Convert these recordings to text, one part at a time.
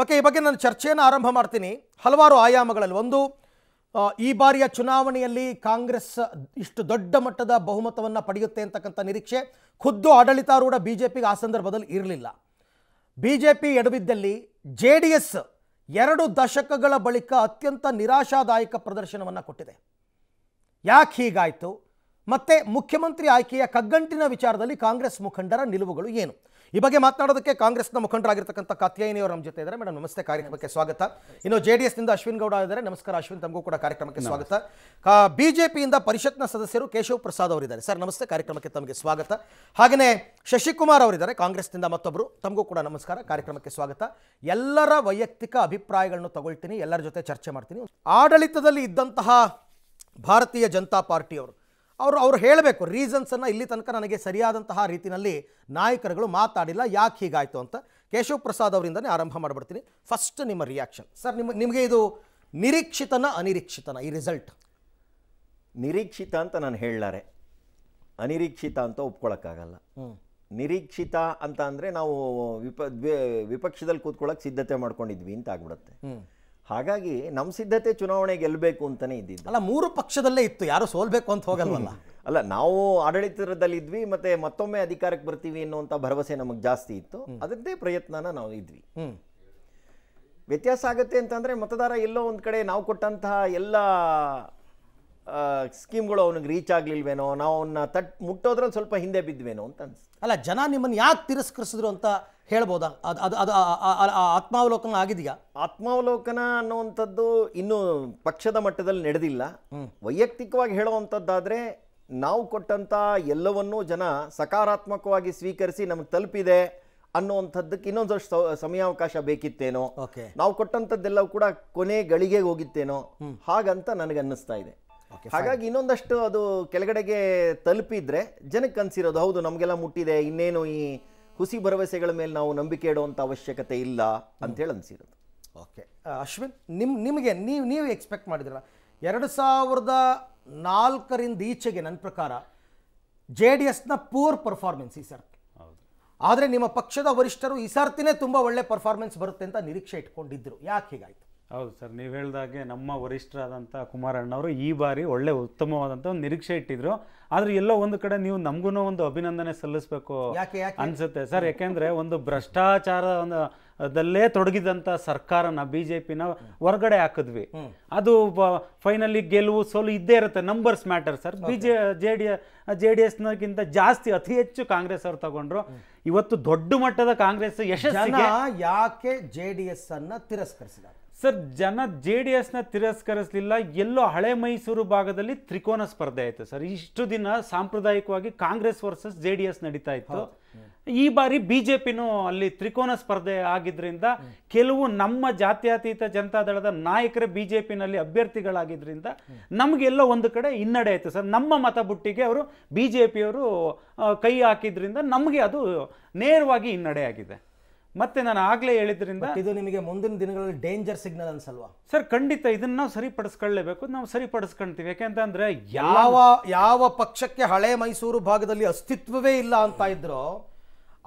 okay ಈ ಬಗ್ಗೆ ನಾನು ಚರ್ಚೆಯನ್ನು ಆರಂಭ ಮಾಡ್ತೀನಿ ಹಲವಾರು ಆಯಾಮಗಳಲ್ಲಿ ಒಂದು ಈ ಬಾರಿಯ ಚುನಾವಣೆಯಲ್ಲಿ ಕಾಂಗ್ರೆಸ್ ಇಷ್ಟು ದೊಡ್ಡ ಮಟ್ಟದ ಬಹುಮತವನ್ನು ಪಡೆಯುತ್ತೆ ಅಂತಕ್ಕಂಥ ನಿರೀಕ್ಷೆ ಖುದ್ದು ಆಡಳಿತಾರೂಢ ಬಿ ಜೆ ಪಿಗೆ ಆ ಸಂದರ್ಭದಲ್ಲಿ ಇರಲಿಲ್ಲ ಬಿ ಜೆ ಪಿ ಎಡವಿದ್ದಲ್ಲಿ ಜೆ ಡಿ ಎಸ್ ಎರಡು ದಶಕಗಳ ಬಳಿಕ ಅತ್ಯಂತ ನಿರಾಶಾದಾಯಕ ಪ್ರದರ್ಶನವನ್ನು ಕೊಟ್ಟಿದೆ ಯಾಕೆ ಹೀಗಾಯಿತು ಮತ್ತೆ ಮುಖ್ಯಮಂತ್ರಿ ಆಯ್ಕೆಯ ಕಗ್ಗಂಟಿನ ವಿಚಾರದಲ್ಲಿ ಕಾಂಗ್ರೆಸ್ ಮುಖಂಡರ ನಿಲುವುಗಳು ಏನು ಈ ಬಗ್ಗೆ ಮಾತನಾಡೋದಕ್ಕೆ ಕಾಂಗ್ರೆಸ್ನ ಮುಖಂಡರಾಗಿರ್ತಕ್ಕಂಥ ಅವರು ನಮ್ಮ ಜೊತೆ ಇದ್ದಾರೆ ಮೇಡಮ್ ನಮಸ್ತೆ ಕಾರ್ಯಕ್ರಮಕ್ಕೆ ಸ್ವಾಗತ ಇನ್ನು ಜೆ ಡಿ ಎಸ್ನಿಂದ ಅಶ್ವಿನ್ ಗೌಡ ಇದ್ದಾರೆ ನಮಸ್ಕಾರ ಅಶ್ವಿನ್ ತಮಗೂ ಕೂಡ ಕಾರ್ಯಕ್ರಮಕ್ಕೆ ಸ್ವಾಗತ ಬಿಜೆಪಿಯಿಂದ ಪರಿಷತ್ನ ಸದಸ್ಯರು ಕೇಶವ್ ಪ್ರಸಾದ್ ಅವರಿದ್ದಾರೆ ಸರ್ ನಮಸ್ತೆ ಕಾರ್ಯಕ್ರಮಕ್ಕೆ ತಮಗೆ ಸ್ವಾಗತ ಹಾಗೆಯೇ ಶಶಿಕುಮಾರ್ ಅವರಿದ್ದಾರೆ ಕಾಂಗ್ರೆಸ್ನಿಂದ ಮತ್ತೊಬ್ಬರು ತಮಗೂ ಕೂಡ ನಮಸ್ಕಾರ ಕಾರ್ಯಕ್ರಮಕ್ಕೆ ಸ್ವಾಗತ ಎಲ್ಲರ ವೈಯಕ್ತಿಕ ಅಭಿಪ್ರಾಯಗಳನ್ನು ತಗೊಳ್ತೀನಿ ಎಲ್ಲರ ಜೊತೆ ಚರ್ಚೆ ಮಾಡ್ತೀನಿ ಆಡಳಿತದಲ್ಲಿ ಇದ್ದಂತಹ ಭಾರತೀಯ ಜನತಾ ಪಾರ್ಟಿಯವರು ಅವರು ಅವ್ರು ಹೇಳಬೇಕು ರೀಸನ್ಸನ್ನು ಇಲ್ಲಿ ತನಕ ನನಗೆ ಸರಿಯಾದಂತಹ ರೀತಿಯಲ್ಲಿ ನಾಯಕರುಗಳು ಮಾತಾಡಿಲ್ಲ ಯಾಕೆ ಹೀಗಾಯಿತು ಅಂತ ಕೇಶವ್ ಪ್ರಸಾದ್ ಅವರಿಂದನೇ ಆರಂಭ ಮಾಡಿಬಿಡ್ತೀನಿ ಫಸ್ಟ್ ನಿಮ್ಮ ರಿಯಾಕ್ಷನ್ ಸರ್ ನಿಮ್ಮ ನಿಮಗೆ ಇದು ನಿರೀಕ್ಷಿತನ ಅನಿರೀಕ್ಷಿತನ ಈ ರಿಸಲ್ಟ್ ನಿರೀಕ್ಷಿತ ಅಂತ ನಾನು ಹೇಳಲಾರೆ ಅನಿರೀಕ್ಷಿತ ಅಂತ ಒಪ್ಕೊಳ್ಳೋಕ್ಕಾಗಲ್ಲ ನಿರೀಕ್ಷಿತ ಅಂತ ಅಂದರೆ ನಾವು ವಿಪ ವಿಪಕ್ಷದಲ್ಲಿ ಕೂತ್ಕೊಳ್ಳೋಕೆ ಸಿದ್ಧತೆ ಮಾಡ್ಕೊಂಡಿದ್ವಿ ಅಂತ ಆಗ್ಬಿಡುತ್ತೆ ಹಾಗಾಗಿ ನಮ್ಮ ಸಿದ್ಧತೆ ಚುನಾವಣೆಗೆ ಗೆಲ್ಲಬೇಕು ಅಂತಲೇ ಇದ್ದಿದ್ದು ಅಲ್ಲ ಮೂರು ಪಕ್ಷದಲ್ಲೇ ಇತ್ತು ಯಾರು ಸೋಲ್ಬೇಕು ಅಂತ ಹೋಗಲ್ವಲ್ಲ ಅಲ್ಲ ನಾವು ಆಡಳಿತದಲ್ಲಿ ಇದ್ವಿ ಮತ್ತೆ ಮತ್ತೊಮ್ಮೆ ಅಧಿಕಾರಕ್ಕೆ ಬರ್ತೀವಿ ಅನ್ನುವಂಥ ಭರವಸೆ ನಮಗೆ ಜಾಸ್ತಿ ಇತ್ತು ಅದರದ್ದೇ ಪ್ರಯತ್ನನ ನಾವು ಇದ್ವಿ ವ್ಯತ್ಯಾಸ ಆಗುತ್ತೆ ಅಂತಂದರೆ ಮತದಾರ ಎಲ್ಲೋ ಒಂದು ಕಡೆ ನಾವು ಕೊಟ್ಟಂತಹ ಎಲ್ಲ ಸ್ಕೀಮ್ಗಳು ಅವನಿಗೆ ರೀಚ್ ಆಗಲಿಲ್ವೇನೋ ನಾವು ಅವನ್ನ ತಟ್ ಮುಟ್ಟೋದ್ರಲ್ಲಿ ಸ್ವಲ್ಪ ಹಿಂದೆ ಬಿದ್ವೇನೋ ಅಂತ ಅನ್ಸ್ ಅಲ್ಲ ಜನ ನಿಮ್ಮನ್ನು ಯಾಕೆ ತಿರಸ್ಕರಿಸಿದ್ರು ಅಂತ ಹೇಳ್ಬೋದಾ ಅದು ಅದು ಅದು ಆತ್ಮಾವಲೋಕನ ಆಗಿದೆಯಾ ಆತ್ಮಾವಲೋಕನ ಅನ್ನುವಂಥದ್ದು ಇನ್ನೂ ಪಕ್ಷದ ಮಟ್ಟದಲ್ಲಿ ನಡೆದಿಲ್ಲ ವೈಯಕ್ತಿಕವಾಗಿ ಹೇಳುವಂಥದ್ದಾದರೆ ನಾವು ಕೊಟ್ಟಂಥ ಎಲ್ಲವನ್ನೂ ಜನ ಸಕಾರಾತ್ಮಕವಾಗಿ ಸ್ವೀಕರಿಸಿ ನಮಗೆ ತಲುಪಿದೆ ಅನ್ನುವಂಥದ್ದಕ್ಕೆ ಇನ್ನೊಂದಷ್ಟು ಸಮಯಾವಕಾಶ ಬೇಕಿತ್ತೇನೋ ನಾವು ಕೊಟ್ಟಂಥದ್ದೆಲ್ಲವೂ ಕೂಡ ಕೊನೆ ಗಳಿಗೆ ಹೋಗಿತ್ತೇನೋ ಹಾಗಂತ ನನಗೆ ಅನ್ನಿಸ್ತಾ ಇದೆ ಹಾಗಾಗಿ ಇನ್ನೊಂದಷ್ಟು ಅದು ಕೆಳಗಡೆಗೆ ತಲುಪಿದ್ರೆ ಜನಕ್ಕೆ ಅನ್ಸಿರೋದು ಹೌದು ನಮಗೆಲ್ಲ ಮುಟ್ಟಿದೆ ಇನ್ನೇನು ಈ ಹುಸಿ ಭರವಸೆಗಳ ಮೇಲೆ ನಾವು ನಂಬಿಕೆ ಇಡುವಂಥ ಅವಶ್ಯಕತೆ ಇಲ್ಲ ಅಂತೇಳಿ ಅನಿಸಿರೋದು ಓಕೆ ಅಶ್ವಿನ್ ನಿಮ್ ನಿಮಗೆ ನೀವು ನೀವು ಎಕ್ಸ್ಪೆಕ್ಟ್ ಮಾಡಿದ್ರಲ್ಲ ಎರಡು ಸಾವಿರದ ನಾಲ್ಕರಿಂದ ಈಚೆಗೆ ನನ್ನ ಪ್ರಕಾರ ಜೆ ಡಿ ಎಸ್ನ ಪೂರ್ ಪರ್ಫಾರ್ಮೆನ್ಸ್ ಈ ಸರ್ತಿ ಆದರೆ ನಿಮ್ಮ ಪಕ್ಷದ ವರಿಷ್ಠರು ಈ ಸರ್ತಿನೇ ತುಂಬ ಒಳ್ಳೆ ಪರ್ಫಾರ್ಮೆನ್ಸ್ ಬರುತ್ತೆ ಅಂತ ನಿರೀಕ್ಷೆ ಇಟ್ಕೊಂಡಿದ್ರು ಯಾಕೆ ಹೀಗಾಯಿತು ಹೌದು ಸರ್ ನೀವು ಹೇಳಿದಾಗೆ ನಮ್ಮ ವರಿಷ್ಠರಾದಂಥ ಕುಮಾರಣ್ಣವರು ಈ ಬಾರಿ ಒಳ್ಳೆ ಉತ್ತಮವಾದಂಥ ಒಂದು ನಿರೀಕ್ಷೆ ಇಟ್ಟಿದ್ರು ಆದರೆ ಎಲ್ಲೋ ಒಂದು ಕಡೆ ನೀವು ನಮಗೂ ಒಂದು ಅಭಿನಂದನೆ ಸಲ್ಲಿಸಬೇಕು ಅನ್ಸುತ್ತೆ ಸರ್ ಯಾಕೆಂದರೆ ಒಂದು ಭ್ರಷ್ಟಾಚಾರ ಒಂದು ದಲ್ಲೇ ತೊಡಗಿದಂಥ ಸರ್ಕಾರನ ಬಿ ಜೆ ಪಿನ ಹೊರಗಡೆ ಹಾಕಿದ್ವಿ ಅದು ಫೈನಲಿ ಗೆಲುವು ಸೋಲು ಇದ್ದೇ ಇರುತ್ತೆ numbers matter sir B J J D J D ಜಾಸ್ತಿ ಅತಿ ಹೆಚ್ಚು ಕಾಂಗ್ರೆಸ್ ಅವ್ರು ತಗೊಂಡ್ರು ಇವತ್ತು ದೊಡ್ಡ ಮಟ್ಟದ ಕಾಂಗ್ರೆಸ್ ಯಶಸ್ಸಿಗೆ ಯಾಕೆ ಜೆ ಡಿ ಎಸ್ ಅನ್ನ ತಿರಸ್ಕರಿಸಿದ್ದಾರೆ ಸರ್ ಜನ ಜೆ ಡಿ ಎಸ್ನ ತಿರಸ್ಕರಿಸಲಿಲ್ಲ ಎಲ್ಲೋ ಹಳೆ ಮೈಸೂರು ಭಾಗದಲ್ಲಿ ತ್ರಿಕೋನ ಸ್ಪರ್ಧೆ ಆಯಿತು ಸರ್ ಇಷ್ಟು ದಿನ ಸಾಂಪ್ರದಾಯಿಕವಾಗಿ Congress versus J D S ನಡೀತಾ ಇತ್ತು ಈ ಬಾರಿ ಬಿ ಜೆ ಪಿನೂ ಅಲ್ಲಿ ತ್ರಿಕೋನ ಸ್ಪರ್ಧೆ ಆಗಿದ್ದರಿಂದ ಕೆಲವು ನಮ್ಮ ಜಾತ್ಯತೀತ ಜನತಾದಳದ ನಾಯಕರೇ ಪಿನಲ್ಲಿ ಅಭ್ಯರ್ಥಿಗಳಾಗಿದ್ದರಿಂದ ನಮಗೆಲ್ಲೋ ಒಂದು ಕಡೆ ಹಿನ್ನಡೆ ಆಯಿತು ಸರ್ ನಮ್ಮ ಮತ ಬುಟ್ಟಿಗೆ ಅವರು ಬಿ ಜೆ ಪಿಯವರು ಕೈ ಹಾಕಿದ್ರಿಂದ ನಮಗೆ ಅದು ನೇರವಾಗಿ ಹಿನ್ನಡೆ ಆಗಿದೆ ಮತ್ತೆ ನಾನು ಆಗ್ಲೇ ಹೇಳಿದ್ರಿಂದ ಇದು ನಿಮಗೆ ಮುಂದಿನ ದಿನಗಳಲ್ಲಿ ಡೇಂಜರ್ ಸಿಗ್ನಲ್ ಅನ್ಸಲ್ವಾ ಸರ್ ಖಂಡಿತ ಇದನ್ನ ನಾವು ಸರಿಪಡಿಸ್ಕೊಳ್ಳೇಬೇಕು ನಾವು ಸರಿಪಡಿಸ್ಕೊಂತೀವಿ ಯಾಕೆಂತಂದ್ರೆ ಯಾವ ಯಾವ ಪಕ್ಷಕ್ಕೆ ಹಳೆ ಮೈಸೂರು ಭಾಗದಲ್ಲಿ ಅಸ್ತಿತ್ವವೇ ಇಲ್ಲ ಅಂತ ಇದ್ರು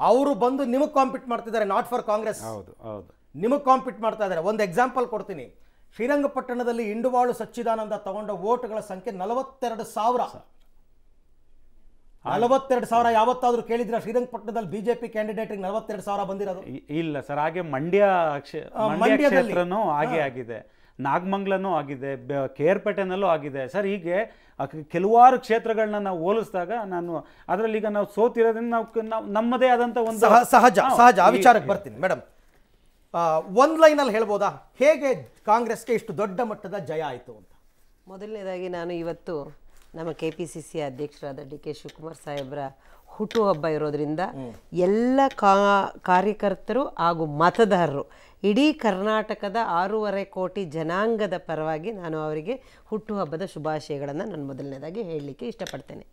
ಅವರು ಬಂದು ನಿಮಗೆ ಕಾಂಪೀಟ್ ಮಾಡ್ತಿದ್ದಾರೆ ನಾಟ್ ಫಾರ್ ಕಾಂಗ್ರೆಸ್ ಹೌದು ಹೌದು ನಿಮಗೆ ಕಾಂಪೀಟ್ ಮಾಡ್ತಾ ಇದ್ದಾರೆ ಒಂದು ಎಕ್ಸಾಂಪಲ್ ಕೊಡ್ತೀನಿ ಶ್ರೀರಂಗಪಟ್ಟಣದಲ್ಲಿ ಇಂಡುವಾಳು ಸಚ್ಚಿದಾನಂದ ತಗೊಂಡ ವೋಟ್ಗಳ ಸಂಖ್ಯೆ ನಲವತ್ತೆರಡು ಸಾವಿರ ನಲವತ್ತೆರಡು ಸಾವಿರ ಯಾವತ್ತಾದ್ರೂ ಕೇಳಿದ್ರೆ ಶ್ರೀರಂಗಪಟ್ಟಣದಲ್ಲಿ ಬಿಜೆಪಿ ಕ್ಯಾಂಡಿಡೇಟ್ ನಲವತ್ತೆರಡು ಸಾವಿರ ಬಂದಿರೋದು ಇಲ್ಲ ಸರ್ ಹಾಗೆ ಮಂಡ್ಯ ಮಂಡ್ಯ ಕ್ಷೇತ್ರನೂ ಹಾಗೆ ಆಗಿದೆ ನಾಗಮಂಗ್ಲನೂ ಆಗಿದೆ ಕೇರ್ಪೇಟೆನಲ್ಲೂ ಆಗಿದೆ ಸರ್ ಹೀಗೆ ಕೆಲವಾರು ಕ್ಷೇತ್ರಗಳನ್ನ ನಾವು ಹೋಲಿಸಿದಾಗ ನಾನು ಅದರಲ್ಲಿ ಈಗ ನಾವು ಸೋತಿರೋದ್ರಿಂದ ನಾವು ನಮ್ಮದೇ ಆದಂತ ಒಂದು ಸಹಜ ಸಹಜ ಆ ವಿಚಾರಕ್ಕೆ ಬರ್ತೀನಿ ಮೇಡಮ್ ಒಂದು ಲೈನಲ್ಲಿ ಹೇಳ್ಬೋದಾ ಹೇಗೆ ಕಾಂಗ್ರೆಸ್ಗೆ ಇಷ್ಟು ದೊಡ್ಡ ಮಟ್ಟದ ಜಯ ಆಯಿತು ಅಂತ ಮೊದಲನೇದಾಗಿ ನಾನು ಇವತ್ತು ನಮ್ಮ ಕೆ ಪಿ ಸಿ ಸಿ ಅಧ್ಯಕ್ಷರಾದ ಡಿ ಕೆ ಶಿವಕುಮಾರ್ ಸಾಹೇಬ್ರ ಹುಟ್ಟುಹಬ್ಬ ಇರೋದ್ರಿಂದ ಎಲ್ಲ ಕಾರ್ಯಕರ್ತರು ಹಾಗೂ ಮತದಾರರು ಇಡೀ ಕರ್ನಾಟಕದ ಆರೂವರೆ ಕೋಟಿ ಜನಾಂಗದ ಪರವಾಗಿ ನಾನು ಅವರಿಗೆ ಹುಟ್ಟುಹಬ್ಬದ ಶುಭಾಶಯಗಳನ್ನು ನಾನು ಮೊದಲನೇದಾಗಿ ಹೇಳಲಿಕ್ಕೆ ಇಷ್ಟಪಡ್ತೇನೆ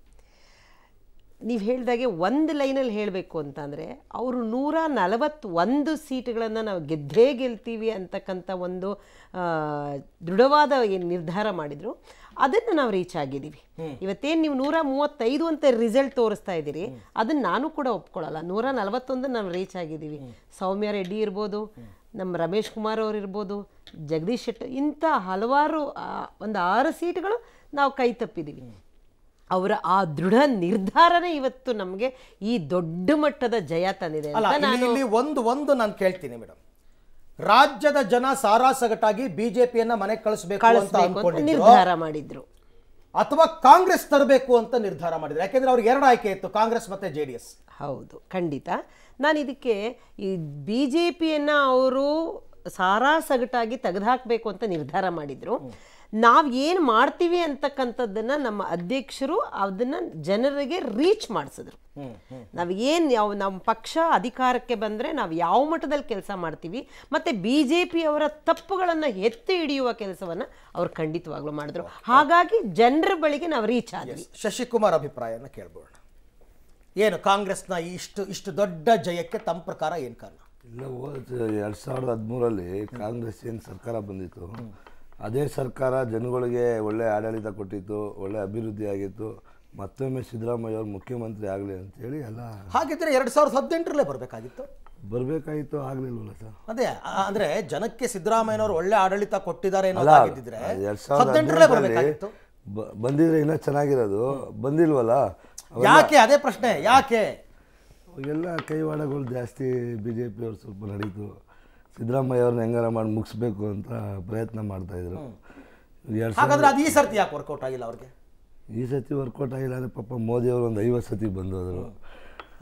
ನೀವು ಹೇಳಿದಾಗೆ ಒಂದು ಲೈನಲ್ಲಿ ಹೇಳಬೇಕು ಅಂತಂದರೆ ಅವರು ನೂರ ನಲವತ್ತೊಂದು ಸೀಟ್ಗಳನ್ನು ನಾವು ಗೆದ್ದೇ ಗೆಲ್ತೀವಿ ಅಂತಕ್ಕಂಥ ಒಂದು ದೃಢವಾದ ಏನು ನಿರ್ಧಾರ ಮಾಡಿದರು ಅದನ್ನು ನಾವು ರೀಚ್ ಆಗಿದ್ದೀವಿ ಇವತ್ತೇನು ನೀವು ನೂರ ಮೂವತ್ತೈದು ಅಂತ ರಿಸಲ್ಟ್ ತೋರಿಸ್ತಾ ಇದ್ದೀರಿ ಅದನ್ನು ನಾನು ಕೂಡ ಒಪ್ಕೊಳ್ಳಲ್ಲ ನೂರ ನಲವತ್ತೊಂದು ನಾವು ರೀಚ್ ಆಗಿದ್ದೀವಿ ಸೌಮ್ಯ ರೆಡ್ಡಿ ಇರ್ಬೋದು ನಮ್ಮ ರಮೇಶ್ ಕುಮಾರ್ ಅವರು ಇರ್ಬೋದು ಜಗದೀಶ್ ಶೆಟ್ಟಿ ಇಂಥ ಹಲವಾರು ಒಂದು ಆರು ಸೀಟ್ಗಳು ನಾವು ಕೈ ತಪ್ಪಿದ್ದೀವಿ ಅವರ ಆ ದೃಢ ನಿರ್ಧಾರನೇ ಇವತ್ತು ನಮಗೆ ಈ ದೊಡ್ಡ ಮಟ್ಟದ ಜಯ ತಂದಿದೆ ಒಂದು ಒಂದು ನಾನು ಕೇಳ್ತೀನಿ ಮೇಡಮ್ ರಾಜ್ಯದ ಜನ ಸಾರಾಸಗಟಾಗಿ ಬಿಜೆಪಿಯನ್ನ ಮನೆ ಕಳಿಸಬೇಕು ಅಂತ ನಿರ್ಧಾರ ಮಾಡಿದ್ರು ಅಥವಾ ಕಾಂಗ್ರೆಸ್ ತರಬೇಕು ಅಂತ ನಿರ್ಧಾರ ಮಾಡಿದ್ರು ಯಾಕೆಂದ್ರೆ ಅವ್ರಿಗೆ ಎರಡು ಆಯ್ಕೆ ಇತ್ತು ಕಾಂಗ್ರೆಸ್ ಮತ್ತೆ ಜೆಡಿಎಸ್ ಹೌದು ಖಂಡಿತ ನಾನು ಇದಕ್ಕೆ ಈ ಬಿಜೆಪಿಯನ್ನ ಜೆ ಪಿಯನ್ನು ಅವರು ಸಾರಾಸಗಟಾಗಿ ತೆಗೆದುಹಾಕಬೇಕು ಅಂತ ನಿರ್ಧಾರ ಮಾಡಿದ್ರು ನಾವು ಏನು ಮಾಡ್ತೀವಿ ಅಂತಕ್ಕಂಥದ್ದನ್ನು ನಮ್ಮ ಅಧ್ಯಕ್ಷರು ಅದನ್ನು ಜನರಿಗೆ ರೀಚ್ ಮಾಡಿಸಿದ್ರು ನಾವು ಏನು ಯಾವ ನಮ್ಮ ಪಕ್ಷ ಅಧಿಕಾರಕ್ಕೆ ಬಂದರೆ ನಾವು ಯಾವ ಮಟ್ಟದಲ್ಲಿ ಕೆಲಸ ಮಾಡ್ತೀವಿ ಮತ್ತು ಬಿ ಜೆ ಪಿಯವರ ತಪ್ಪುಗಳನ್ನು ಎತ್ತಿ ಹಿಡಿಯುವ ಕೆಲಸವನ್ನು ಅವರು ಖಂಡಿತವಾಗ್ಲೂ ಮಾಡಿದ್ರು ಹಾಗಾಗಿ ಜನರ ಬಳಿಗೆ ನಾವು ರೀಚ್ ಆದ್ವಿ ಶಶಿಕುಮಾರ್ ಅಭಿಪ್ರಾಯನ ಕೇಳ್ಬೋಣ ಏನು ಕಾಂಗ್ರೆಸ್ನ ಇಷ್ಟು ಇಷ್ಟು ದೊಡ್ಡ ಜಯಕ್ಕೆ ತಮ್ಮ ಪ್ರಕಾರ ಏನು ಕಾರಣ ಇಲ್ಲ ಎರಡು ಸಾವಿರದ ಹದಿಮೂರಲ್ಲಿ ಕಾಂಗ್ರೆಸ್ ಏನು ಸರ್ಕಾರ ಬಂದಿತ್ತು ಅದೇ ಸರ್ಕಾರ ಜನಗಳಿಗೆ ಒಳ್ಳೆ ಆಡಳಿತ ಕೊಟ್ಟಿತ್ತು ಒಳ್ಳೆ ಅಭಿವೃದ್ಧಿ ಆಗಿತ್ತು ಮತ್ತೊಮ್ಮೆ ಸಿದ್ದರಾಮಯ್ಯ ಅವರು ಮುಖ್ಯಮಂತ್ರಿ ಆಗಲಿ ಹೇಳಿ ಎಲ್ಲ ಹಾಗಿದ್ರೆ ಎರಡು ಸಾವಿರದ ಹದಿನೆಂಟರಲ್ಲೇ ಬರಬೇಕಾಗಿತ್ತು ಬರಬೇಕಾಗಿತ್ತು ಆಗಲಿಲ್ಲ ಸರ್ ಅದೇ ಅಂದ್ರೆ ಜನಕ್ಕೆ ಸಿದ್ದರಾಮಯ್ಯನವರು ಒಳ್ಳೆ ಆಡಳಿತ ಕೊಟ್ಟಿದ್ದಾರೆ ಬಂದಿದ್ರೆ ಇನ್ನೂ ಚೆನ್ನಾಗಿರೋದು ಬಂದಿಲ್ವಲ್ಲ ಯಾಕೆ ಅದೇ ಪ್ರಶ್ನೆ ಯಾಕೆ ಎಲ್ಲ ಕೈವಾಡಗಳು ಜಾಸ್ತಿ ಬಿ ಜೆ ಪಿಯವರು ಸ್ವಲ್ಪ ನಡೀತು ಸಿದ್ದರಾಮಯ್ಯ ಅವ್ರನ್ನ ಹೆಂಗಾರ ಮಾಡಿ ಮುಗಿಸ್ಬೇಕು ಅಂತ ಪ್ರಯತ್ನ ಮಾಡ್ತಾಯಿದ್ರು ಎರಡು ಹಾಗಾದ್ರೆ ಅದು ಈ ಸರ್ತಿ ಯಾಕೆ ವರ್ಕೌಟ್ ಆಗಿಲ್ಲ ಅವ್ರಿಗೆ ಈ ಸರ್ತಿ ವರ್ಕೌಟ್ ಆಗಿಲ್ಲ ಅಂದರೆ ಪಾಪ ಅವರು ಒಂದು ಐವತ್ತು ಸರ್ತಿ ಬಂದು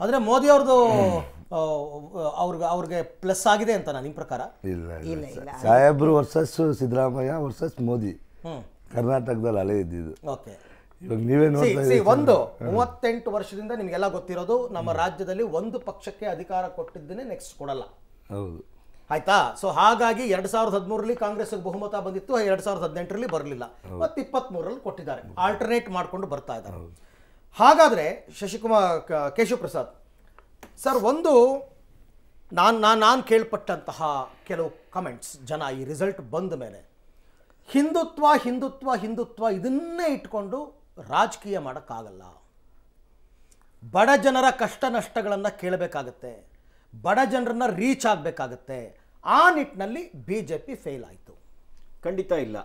ಹೋದರು ಮೋದಿ ಅವ್ರದ್ದು ಅವ್ರಿಗೆ ಅವ್ರಿಗೆ ಪ್ಲಸ್ ಆಗಿದೆ ಅಂತ ನಿಮ್ಮ ಪ್ರಕಾರ ಇಲ್ಲ ಸಾಹೇಬ್ರು ವರ್ಸಸ್ ಸಿದ್ದರಾಮಯ್ಯ ವರ್ಸಸ್ ಮೋದಿ ಕರ್ನಾಟಕದಲ್ಲಿ ಅಲೆ ಇದ್ದಿದ್ದು ಓಕೆ ಇವಾಗ ನೀವೇ ನೋಡಿ ಒಂದು ಮೂವತ್ತೆಂಟು ವರ್ಷದಿಂದ ನಿಮಗೆಲ್ಲ ಗೊತ್ತಿರೋದು ನಮ್ಮ ರಾಜ್ಯದಲ್ಲಿ ಒಂದು ಪಕ್ಷಕ್ಕೆ ಅಧಿಕಾರ ಕೊಟ್ಟಿದ್ದೇನೆ ನೆಕ್ಸ್ಟ್ ಕೊಡಲ್ಲ ಹೌದು ಆಯ್ತಾ ಸೊ ಹಾಗಾಗಿ ಎರಡ್ ಸಾವಿರದ ಹದಿಮೂರರಲ್ಲಿ ಕಾಂಗ್ರೆಸ್ ಬಹುಮತ ಬಂದಿತ್ತು ಎರಡ್ ಸಾವಿರದ ಹದಿನೆಂಟರಲ್ಲಿ ಬರಲಿಲ್ಲ ಮತ್ತು ಇಪ್ಪತ್ಮೂರರಲ್ಲಿ ಕೊಟ್ಟಿದ್ದಾರೆ ಆಲ್ಟರ್ನೇಟ್ ಮಾಡಿಕೊಂಡು ಬರ್ತಾ ಇದ್ದಾರೆ ಹಾಗಾದ್ರೆ ಶಶಿಕುಮಾರ್ ಕೇಶವ ಪ್ರಸಾದ್ ಸರ್ ಒಂದು ನಾನು ನಾನು ನಾನು ಕೇಳ್ಪಟ್ಟಂತಹ ಕೆಲವು ಕಮೆಂಟ್ಸ್ ಜನ ಈ ರಿಸಲ್ಟ್ ಬಂದ ಮೇಲೆ ಹಿಂದುತ್ವ ಹಿಂದುತ್ವ ಹಿಂದುತ್ವ ಇದನ್ನೇ ಇಟ್ಕೊಂಡು ರಾಜಕೀಯ ಮಾಡೋಕ್ಕಾಗಲ್ಲ ಬಡ ಜನರ ಕಷ್ಟ ನಷ್ಟಗಳನ್ನು ಕೇಳಬೇಕಾಗತ್ತೆ ಬಡ ಜನರನ್ನ ರೀಚ್ ಆಗಬೇಕಾಗತ್ತೆ ಆ ನಿಟ್ಟಿನಲ್ಲಿ ಬಿ ಜೆ ಪಿ ಫೇಲ್ ಆಯಿತು ಖಂಡಿತ ಇಲ್ಲ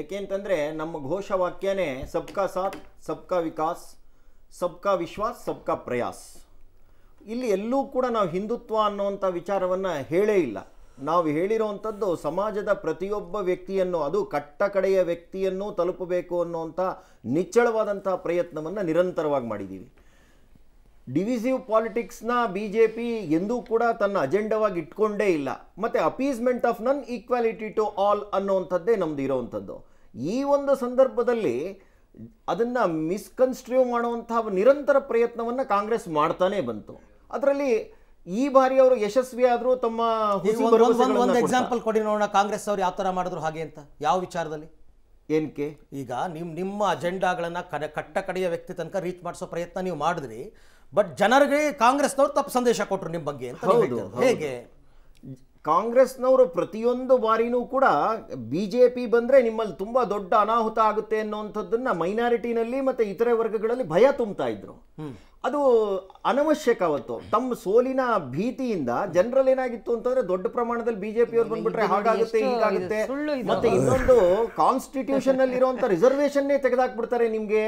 ಏಕೆಂತಂದರೆ ನಮ್ಮ ಘೋಷವಾಕ್ಯನೇ ಸಬ್ಕಾ ಸಾಥ್ ಸಬ್ಕಾ ವಿಕಾಸ್ ಸಬ್ಕಾ ವಿಶ್ವಾಸ್ ಸಬ್ಕಾ ಪ್ರಯಾಸ್ ಇಲ್ಲಿ ಎಲ್ಲೂ ಕೂಡ ನಾವು ಹಿಂದುತ್ವ ಅನ್ನೋವಂಥ ವಿಚಾರವನ್ನು ಹೇಳೇ ಇಲ್ಲ ನಾವು ಹೇಳಿರೋವಂಥದ್ದು ಸಮಾಜದ ಪ್ರತಿಯೊಬ್ಬ ವ್ಯಕ್ತಿಯನ್ನು ಅದು ಕಟ್ಟ ವ್ಯಕ್ತಿಯನ್ನು ತಲುಪಬೇಕು ಅನ್ನೋವಂಥ ನಿಚ್ಚಳವಾದಂಥ ಪ್ರಯತ್ನವನ್ನು ನಿರಂತರವಾಗಿ ಮಾಡಿದ್ದೀವಿ ಡಿವಿಸಿವ್ ಪಾಲಿಟಿಕ್ಸ್ನ ಬಿ ಜೆ ಪಿ ಎಂದೂ ಕೂಡ ತನ್ನ ಅಜೆಂಡವಾಗಿ ಇಟ್ಕೊಂಡೇ ಇಲ್ಲ ಮತ್ತೆ appeasement of none equality to all ಅನ್ನೋವಂಥದ್ದೇ ನಮ್ದು ಇರೋವಂಥದ್ದು ಈ ಒಂದು ಸಂದರ್ಭದಲ್ಲಿ ಅದನ್ನು ಮಿಸ್ಕನ್ಸ್ಟ್ರೀವ್ ಮಾಡುವಂತಹ ನಿರಂತರ ಪ್ರಯತ್ನವನ್ನು ಕಾಂಗ್ರೆಸ್ ಮಾಡ್ತಾನೆ ಬಂತು ಅದರಲ್ಲಿ ಈ ಬಾರಿ ಅವರು ಯಶಸ್ವಿ ಆದರೂ ತಮ್ಮ ಒಂದು ಎಕ್ಸಾಂಪಲ್ ಕೊಡಿ ನೋಡೋಣ ಕಾಂಗ್ರೆಸ್ ಅವರು ಯಾವ ಥರ ಮಾಡಿದ್ರು ಹಾಗೆ ಅಂತ ಯಾವ ವಿಚಾರದಲ್ಲಿ ಏನಕ್ಕೆ ಈಗ ನಿಮ್ಮ ನಿಮ್ಮ ಅಜೆಂಡಾಗಳನ್ನು ಕಡೆ ಕಟ್ಟ ಕಡೆಯ ವ್ಯಕ್ತಿ ತನಕ ರೀಚ್ ಮಾಡಿಸೋ ಪ್ರಯತ್ನ ನೀವು ಮಾಡಿದ್ರಿ ಬಟ್ ಜನರಿಗೆ ಕಾಂಗ್ರೆಸ್ನವ್ರು ತಪ್ಪು ಸಂದೇಶ ಕೊಟ್ಟರು ನಿಮ್ಮ ಬಗ್ಗೆ ಅಂತ ಹೇಗೆ ಕಾಂಗ್ರೆಸ್ನವರು ಪ್ರತಿಯೊಂದು ಬಾರಿನೂ ಕೂಡ ಬಿ ಜೆ ಪಿ ಬಂದರೆ ನಿಮ್ಮಲ್ಲಿ ತುಂಬ ದೊಡ್ಡ ಅನಾಹುತ ಆಗುತ್ತೆ ಅನ್ನೋವಂಥದ್ದನ್ನು ಮೈನಾರಿಟಿನಲ್ಲಿ ಮತ್ತು ಇತರೆ ವರ್ಗಗಳಲ್ಲಿ ಭಯ ತುಂಬ್ತಾ ಇದ್ರು ಅದು ಅವತ್ತು ತಮ್ಮ ಸೋಲಿನ ಭೀತಿಯಿಂದ ಜನರಲ್ಲಿ ಏನಾಗಿತ್ತು ಅಂತಂದ್ರೆ ದೊಡ್ಡ ಪ್ರಮಾಣದಲ್ಲಿ ಬಿಜೆಪಿ ಬಂದ್ಬಿಟ್ರೆ ಹಾಗಾಗುತ್ತೆ ಹೀಗಾಗುತ್ತೆ ಮತ್ತೆ ಇನ್ನೊಂದು ಕಾನ್ಸ್ಟಿಟ್ಯೂಷನ್ ಅಲ್ಲಿ ಇರುವಂತ ರಿಸರ್ವೇಶನ್ ತೆಗೆದಾಕ್ಬಿಡ್ತಾರೆ ನಿಮ್ಗೆ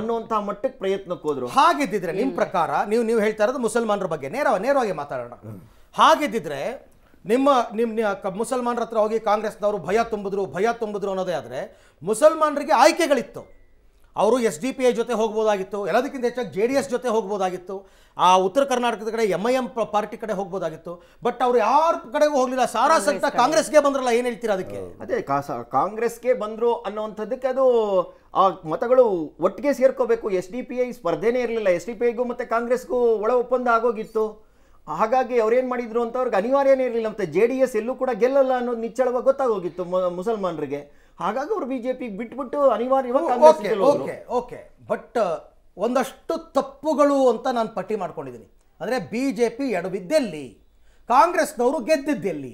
ಅನ್ನುವಂತಹ ಮಟ್ಟಕ್ಕೆ ಪ್ರಯತ್ನಕ್ಕೆ ಹೋದ್ರು ಹಾಗಿದ್ದಿದ್ರೆ ನಿಮ್ ಪ್ರಕಾರ ನೀವು ನೀವು ಹೇಳ್ತಾ ಇರೋದು ಮುಸಲ್ಮಾನರ ಬಗ್ಗೆ ನೇರವಾಗಿ ಮಾತಾಡೋಣ ಹಾಗಿದ್ದಿದ್ರೆ ನಿಮ್ಮ ನಿಮ್ಮ ಮುಸಲ್ಮಾನರ ಹತ್ರ ಹೋಗಿ ಕಾಂಗ್ರೆಸ್ನವರು ಭಯ ತುಂಬಿದ್ರು ಭಯ ತುಂಬಿದ್ರು ಅನ್ನೋದೇ ಆದರೆ ಮುಸಲ್ಮಾನರಿಗೆ ಆಯ್ಕೆಗಳಿತ್ತು ಅವರು ಎಸ್ ಡಿ ಪಿ ಐ ಜೊತೆ ಹೋಗ್ಬೋದಾಗಿತ್ತು ಎಲ್ಲದಕ್ಕಿಂತ ಹೆಚ್ಚಾಗಿ ಜೆ ಡಿ ಎಸ್ ಜೊತೆ ಹೋಗ್ಬೋದಾಗಿತ್ತು ಆ ಉತ್ತರ ಕರ್ನಾಟಕದ ಕಡೆ ಎಮ್ ಐ ಎಮ್ ಪಾರ್ಟಿ ಕಡೆ ಹೋಗ್ಬೋದಾಗಿತ್ತು ಬಟ್ ಅವ್ರು ಯಾರ ಕಡೆಗೂ ಹೋಗಲಿಲ್ಲ ಸಾರಾ ಸಂತ ಕಾಂಗ್ರೆಸ್ಗೆ ಬಂದ್ರಲ್ಲ ಏನು ಹೇಳ್ತೀರಾ ಅದಕ್ಕೆ ಅದೇ ಕಾಂಗ್ರೆಸ್ಗೆ ಬಂದರು ಅನ್ನೋವಂಥದ್ದಕ್ಕೆ ಅದು ಆ ಮತಗಳು ಒಟ್ಟಿಗೆ ಸೇರ್ಕೋಬೇಕು ಎಸ್ ಡಿ ಪಿ ಐ ಸ್ಪರ್ಧೆನೇ ಇರಲಿಲ್ಲ ಎಸ್ ಡಿ ಪಿ ಐಗೂ ಮತ್ತು ಕಾಂಗ್ರೆಸ್ಗೂ ಒಳ ಒಪ್ಪಂದ ಆಗೋಗಿತ್ತು ಹಾಗಾಗಿ ಅವ್ರೇನು ಮಾಡಿದ್ರು ಅಂತ ಅವ್ರಿಗೆ ಅನಿವಾರ್ಯನೇ ಇರಲಿಲ್ಲ ಮತ್ತೆ ಜೆ ಡಿ ಎಸ್ ಎಲ್ಲೂ ಕೂಡ ಗೆಲ್ಲಲ್ಲ ಅನ್ನೋದು ನಿಚ್ಚಳವಾಗಿ ಗೊತ್ತಾಗೋಗಿತ್ತು ಮುಸಲ್ಮಾನರಿಗೆ ಹಾಗಾಗಿ ಅವರು ಬಿಜೆಪಿಗೆ ಬಿಟ್ಬಿಟ್ಟು ಅನಿವಾರ್ಯವಾಗಿ ಓಕೆ ಓಕೆ ಬಟ್ ಒಂದಷ್ಟು ತಪ್ಪುಗಳು ಅಂತ ನಾನು ಪಟ್ಟಿ ಮಾಡ್ಕೊಂಡಿದ್ದೀನಿ ಅಂದರೆ ಬಿ ಜೆ ಪಿ ಎಡವಿದ್ದೆಲ್ಲಿ ಕಾಂಗ್ರೆಸ್ನವರು ಗೆದ್ದಿದ್ದೆಲ್ಲಿ